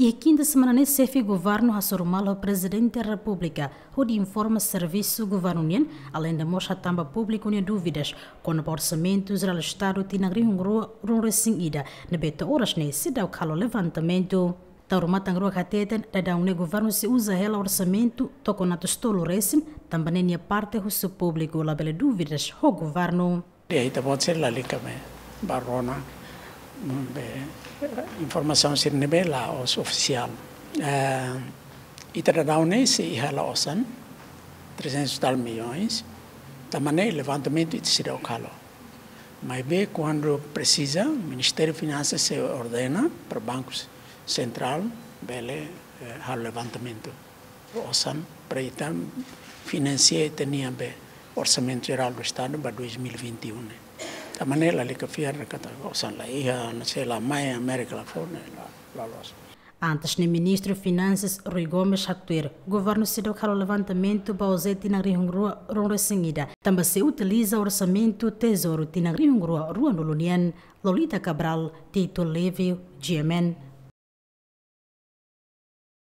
E a quinta semana, nesse chefe governo, Hassoromalo, presidente da República, onde informa serviço governo União, além da mostra tamba pública, onde dúvidas, quando o orçamento geral Estado tinha grito um ida, na beta horas, nesse dá o calo levantamento. Taurumat ang ruwa kateten, dada ang negoverno si uza hela orsamento, toko na tustolo resin, tamba na niya parte ho sa publiko labele dúvidas ho governo. Di ay tapot sila likame, barona, informação ser lá, os oficial. Uh, Itadadaunense e Halaosan, 300 tal milhões, também levantamento o calo. Mas quando precisa, o Ministério de Finanças se ordena para o Banco Central, bele uh, eh, levantamento. Osan, eh? para ele financia e tinha orçamento geral do Estado para 2021 maneira que lika fiara kata osala iha na sei lá mai América lá fora lá lá Antes, o ministro de Finanças, Rui Gomes Hatuir, governo cedeu para o levantamento para o Zé Tina Rihungrua, Rua Senhida. Também se utiliza o orçamento Tesouro Tina Rihungrua, Rua Nolunian, Lolita Cabral, Tito Levio, GMN.